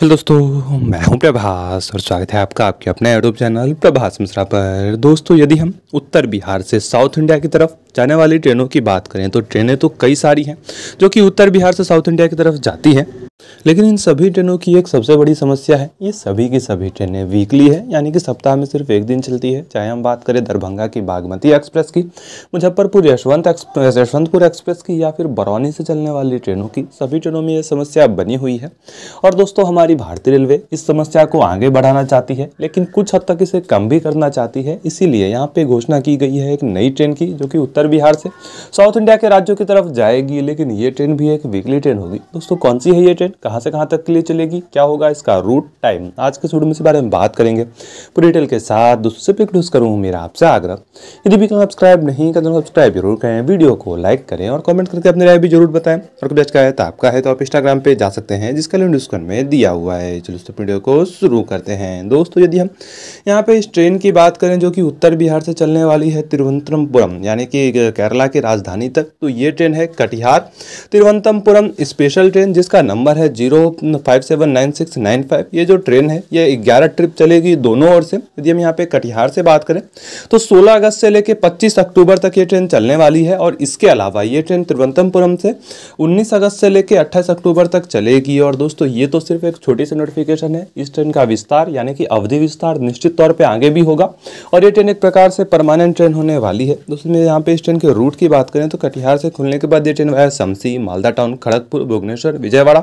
hello दोस्तों मैं हूं प्रभास और स्वागत है आपका आपके अपने यूट्यूब चैनल प्रभास मिश्रा पर दोस्तों यदि हम उत्तर बिहार से साउथ इंडिया की तरफ जाने वाली ट्रेनों की बात करें तो ट्रेनें तो कई सारी हैं जो कि उत्तर बिहार से साउथ इंडिया की तरफ जाती हैं लेकिन इन सभी ट्रेनों की एक सबसे बड़ी समस्या है ये सभी की सभी ट्रेनें वीकली है यानी कि सप्ताह में सिर्फ एक दिन चलती है चाहे हम बात करें दरभंगा की बागमती एक्सप्रेस की मुजफ्फरपुर यशवंत एक्सप्रेस यशवंतपुर एक्सप्रेस की या फिर बरौनी से चलने वाली ट्रेनों की सभी ट्रेनों में ये समस्या बनी हुई है और दोस्तों हमारी भारतीय रेलवे इस समस्या को आगे बढ़ाना चाहती है लेकिन कुछ हद तक इसे कम भी करना चाहती है इसीलिए यहाँ पर घोषणा की गई है एक नई ट्रेन की जो कि उत्तर बिहार से साउथ इंडिया के राज्यों की तरफ जाएगी लेकिन ये ट्रेन भी एक वीकली ट्रेन होगी दोस्तों कौन सी है ये ट्रेन मार्केट कहाँ से कहाँ तक के लिए चलेगी क्या होगा इसका रूट टाइम आज के स्टूडियो में इस बारे में बात करेंगे पूरी डिटेल के साथ दोस्तों से प्रोड्यूस करूँ मेरा आपसे आग्रह यदि भी सब्सक्राइब नहीं कर करते सब्सक्राइब जरूर करें वीडियो को लाइक करें और कमेंट करके अपनी राय भी जरूर बताएं और कभी अच्छा है तो आपका है तो आप इंस्टाग्राम पर जा सकते हैं जिसका लिंक डिस्क्रिप्शन में दिया हुआ है चलो दोस्तों वीडियो को शुरू करते हैं दोस्तों यदि हम यहाँ पर इस ट्रेन की बात करें जो कि उत्तर बिहार से चलने वाली है तिरुवनंतपुरम यानी कि केरला की राजधानी तक तो ये ट्रेन है कटिहार तिरुवनंतपुरम स्पेशल ट्रेन जिसका नंबर नंबर है zero five seven nine six nine five ये जो ट्रेन है ये ग्यारह ट्रिप चलेगी दोनों ओर से यदि हम यहाँ पे कटिहार से बात करें तो 16 अगस्त से लेकर 25 अक्टूबर तक ये ट्रेन चलने वाली है और इसके अलावा ये ट्रेन तिरुवंतमपुरम से 19 अगस्त से लेकर 28 अक्टूबर तक चलेगी और दोस्तों ये तो सिर्फ एक छोटी सी नोटिफिकेशन है इस ट्रेन का विस्तार यानी कि अवधि विस्तार निश्चित तौर पर आगे भी होगा और ये ट्रेन एक प्रकार से परमानेंट ट्रेन होने वाली है दोस्तों यहाँ पे इस ट्रेन के रूट की बात करें तो कटिहार से खुलने के बाद ये ट्रेन शमसी मालदा टाउन खड़गपुर भुवनेश्वर विजयवाड़ा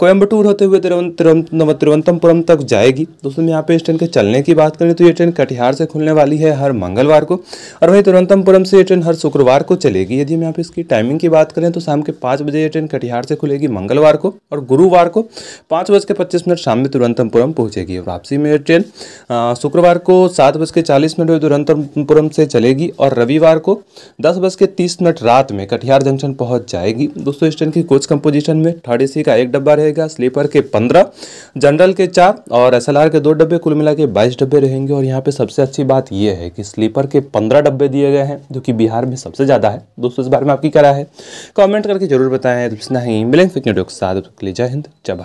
कोयम्बटूर होते हुए तिरुवनंतपुरम तक जाएगी दोस्तों यहाँ पे इस ट्रेन के चलने की बात करें तो ये ट्रेन कटिहार से खुलने वाली है हर मंगलवार को और वहीं तिरुवनंतपुरम से ये ट्रेन हर शुक्रवार को चलेगी यदि हम यहाँ पे इसकी टाइमिंग की बात करें तो शाम के पाँच बजे ये ट्रेन कटिहार से खुलेगी मंगलवार को और गुरुवार को पाँच बज के पच्चीस मिनट शाम में तिरुवनंतपुरम पहुँचेगी और वापसी में ये ट्रेन शुक्रवार को सात बज के चालीस मिनट में तिरुवनंतपुरम से चलेगी और रविवार को दस बज के तीस मिनट रात में कटिहार जंक्शन पहुँच जाएगी दोस्तों इस ट्रेन की कोच कंपोजिशन में थर्ड ए का का एक डब्बा रहेगा स्लीपर के पंद्रह जनरल के चार और एस के दो डब्बे कुल मिला के बाईस डब्बे रहेंगे और यहाँ पे सबसे अच्छी बात यह है कि स्लीपर के पंद्रह डब्बे दिए गए हैं जो कि बिहार में सबसे ज़्यादा है दोस्तों इस बारे में आपकी क्या राय है कॉमेंट करके जरूर बताएं तो मिलेंगे जय हिंद जय भारत